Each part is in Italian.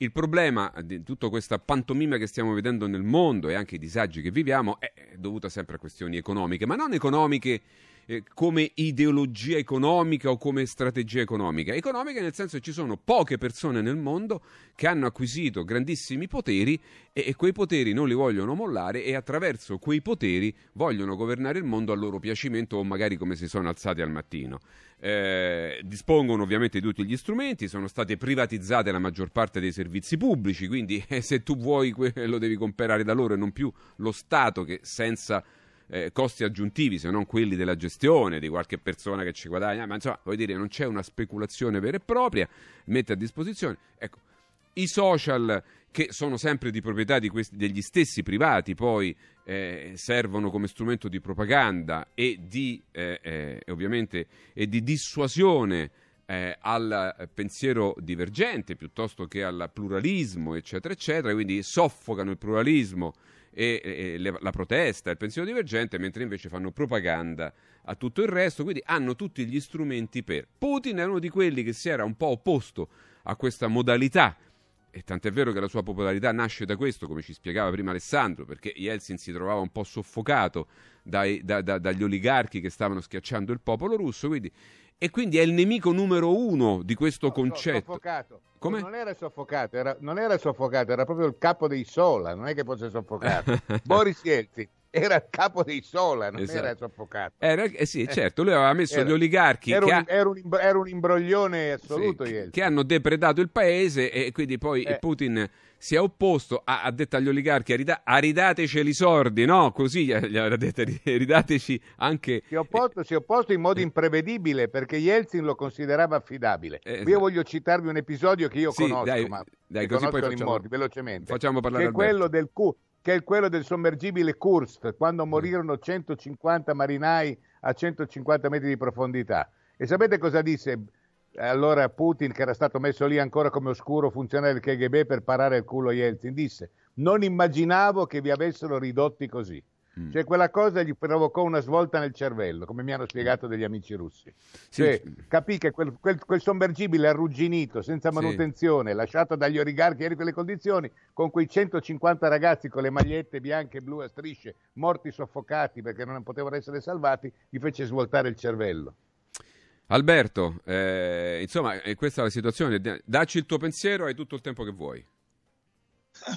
Il problema di tutta questa pantomima che stiamo vedendo nel mondo e anche i disagi che viviamo è dovuta sempre a questioni economiche, ma non economiche eh, come ideologia economica o come strategia economica. Economica nel senso che ci sono poche persone nel mondo che hanno acquisito grandissimi poteri e, e quei poteri non li vogliono mollare e attraverso quei poteri vogliono governare il mondo a loro piacimento o magari come si sono alzati al mattino. Eh, dispongono ovviamente di tutti gli strumenti, sono state privatizzate la maggior parte dei servizi pubblici, quindi eh, se tu vuoi lo devi comprare da loro e non più lo Stato che senza eh, costi aggiuntivi se non quelli della gestione di qualche persona che ci guadagna, ma insomma, voglio dire, non c'è una speculazione vera e propria, mette a disposizione. Ecco, i social che sono sempre di proprietà di questi, degli stessi privati, poi eh, servono come strumento di propaganda e di, eh, eh ovviamente, e di dissuasione eh, al eh, pensiero divergente piuttosto che al pluralismo, eccetera, eccetera, quindi soffocano il pluralismo e, e le, la protesta, il pensiero divergente, mentre invece fanno propaganda a tutto il resto, quindi hanno tutti gli strumenti per. Putin è uno di quelli che si era un po' opposto a questa modalità e tant'è vero che la sua popolarità nasce da questo, come ci spiegava prima Alessandro, perché Yeltsin si trovava un po' soffocato dai, da, da, dagli oligarchi che stavano schiacciando il popolo russo, quindi, e quindi è il nemico numero uno di questo no, concetto. No, non era soffocato, era, non era soffocato, era proprio il capo dei Sola, non è che fosse soffocato. Boris Yeltsin era il capo dei Sola, non esatto. era soffocato. Era, eh sì, eh. certo, lui aveva messo era, gli oligarchi. Era, un, ha, era un, imbro, un, imbroglione assoluto. Sì, che, che hanno depredato il paese e quindi poi eh. Putin si è opposto, ha, ha detto agli oligarchi, arida, aridateci i sordi, no? Così gli aveva detto, ridateci anche... Si è opposto, si è opposto in modo eh. imprevedibile perché Yeltsin lo considerava affidabile. Eh, esatto. Io voglio citarvi un episodio che io sì, conosco, dai, ma dai, così conosco poi facciamo, velocemente. Facciamo parlare che è quello del, cu- che è quello del sommergibile Kursk, quando mm. morirono 150 marinai a 150 metri di profondità. E sapete cosa disse allora Putin, che era stato messo lì ancora come oscuro funzionario del KGB per parare il culo a Yeltsin? Disse, non immaginavo che vi avessero ridotti così. Mm. Cioè quella cosa gli provocò una svolta nel cervello, come mi hanno spiegato degli amici russi. Sì, cioè, Capì che quel, quel, quel, sommergibile arrugginito, senza manutenzione, sì. lasciato dagli oligarchi in quelle condizioni, con quei 150 ragazzi con le magliette bianche e blu a strisce, morti soffocati perché non potevano essere salvati, gli fece svoltare il cervello. Alberto, eh, insomma, eh, questa è la situazione. Dacci il tuo pensiero, hai tutto il tempo che vuoi.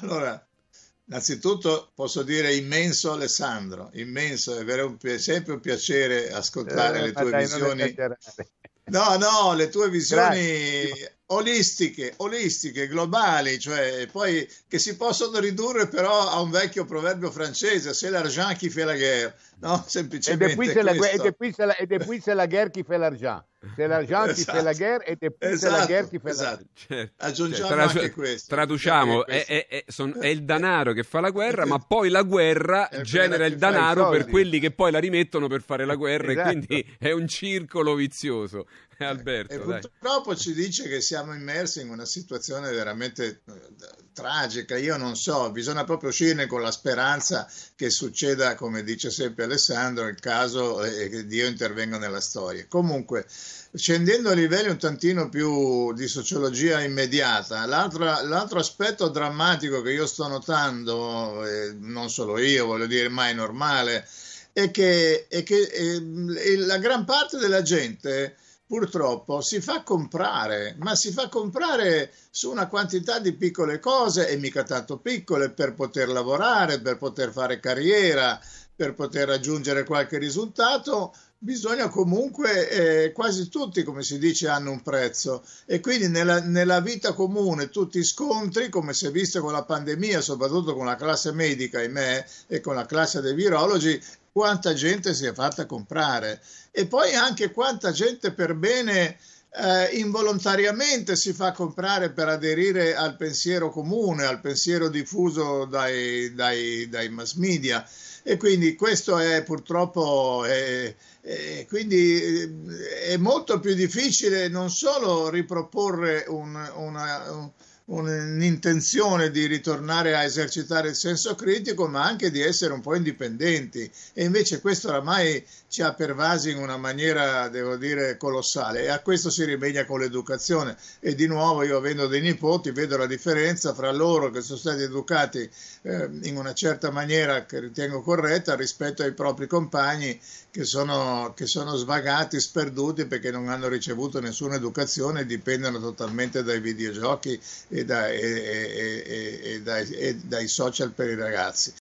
Allora, Innanzitutto posso dire immenso Alessandro, immenso, è un, sempre un piacere ascoltare eh, le tue dai, visioni. No, no, le tue visioni Grazie. olistiche, olistiche, globali, cioè poi che si possono ridurre però a un vecchio proverbio francese, c'est l'argent qui fait la guerre. No, semplicemente. Ed è qui se la, questo. ed qui se la, ed qui se la guerre chi fa l'argent. Se l'argent esatto. fa la guerra ed è qui esatto. se la guerre chi fa esatto. l'argent. Aggiungiamo cioè, anche questo. Traduciamo, è, è, è, son, è, il danaro che fa la guerra, ma poi la guerra genera il danaro per quelli che poi la rimettono per fare la guerra esatto. e quindi è un circolo vizioso. Eh, Alberto, e purtroppo dai. ci dice che siamo immersi in una situazione veramente eh, tragica, io non so, bisogna proprio uscirne con la speranza che succeda, come dice sempre Alessandro, il caso e che Dio intervenga nella storia. Comunque, scendendo a livelli un tantino più di sociologia immediata, l'altro, aspetto drammatico che io sto notando, eh, non solo io, voglio dire, ma è normale, è che, è che eh, la gran parte della gente purtroppo si fa comprare, ma si fa comprare su una quantità di piccole cose e mica tanto piccole per poter lavorare, per poter fare carriera, per poter raggiungere qualche risultato. Bisogna comunque, eh, quasi tutti, come si dice, hanno un prezzo e quindi nella, nella vita comune tutti i scontri, come si è visto con la pandemia, soprattutto con la classe medica, ahimè, e con la classe dei virologi, quanta gente si è fatta comprare e poi anche quanta gente per bene eh, involontariamente si fa comprare per aderire al pensiero comune, al pensiero diffuso dai, dai, dai mass media. E quindi questo è purtroppo è, è, quindi eh, è molto più difficile non solo riproporre un, una, un un'intenzione di ritornare a esercitare il senso critico, ma anche di essere un po' indipendenti. E invece questo oramai ci ha pervasi in una maniera, devo dire, colossale. E a questo si rimedia con l'educazione. E di nuovo, io avendo dei nipoti, vedo la differenza fra loro che sono stati educati eh, in una certa maniera che ritengo corretta rispetto ai propri compagni che sono, che sono svagati, sperduti perché non hanno ricevuto nessuna educazione e dipendono totalmente dai videogiochi e, da, e, e, e dai social per i ragazzi.